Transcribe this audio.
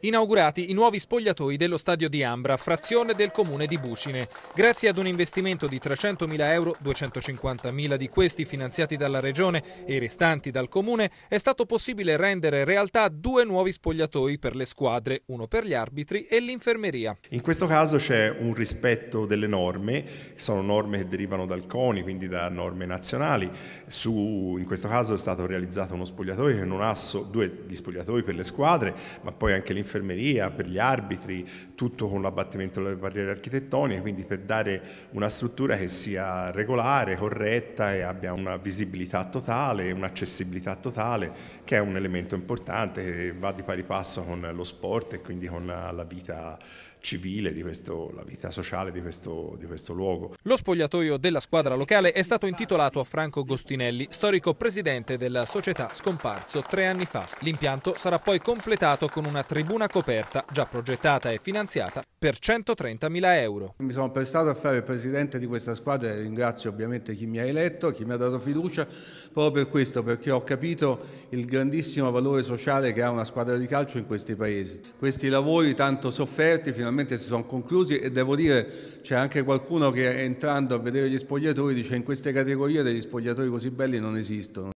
Inaugurati i nuovi spogliatoi dello stadio di Ambra, frazione del comune di Bucine. Grazie ad un investimento di 300.000 euro, 250.000 di questi finanziati dalla regione e i restanti dal comune, è stato possibile rendere realtà due nuovi spogliatoi per le squadre, uno per gli arbitri e l'infermeria. In questo caso c'è un rispetto delle norme, sono norme che derivano dal CONI, quindi da norme nazionali. Su, in questo caso è stato realizzato uno spogliatoio che non ha so, due spogliatoi per le squadre, ma poi anche l'infermeria infermeria, per gli arbitri, tutto con l'abbattimento delle barriere architettoniche, quindi per dare una struttura che sia regolare, corretta e abbia una visibilità totale, un'accessibilità totale, che è un elemento importante che va di pari passo con lo sport e quindi con la vita civile, di questo, la vita sociale di questo, di questo luogo. Lo spogliatoio della squadra locale è stato intitolato a Franco Gostinelli, storico presidente della società scomparso tre anni fa. L'impianto sarà poi completato con una tribuna coperta già progettata e finanziata per 130.000 euro. Mi sono prestato a fare il presidente di questa squadra e ringrazio ovviamente chi mi ha eletto, chi mi ha dato fiducia, proprio per questo, perché ho capito il grandissimo valore sociale che ha una squadra di calcio in questi paesi. Questi lavori tanto sofferti finalmente finalmente si sono conclusi e devo dire c'è anche qualcuno che entrando a vedere gli spogliatori dice in queste categorie degli spogliatori così belli non esistono.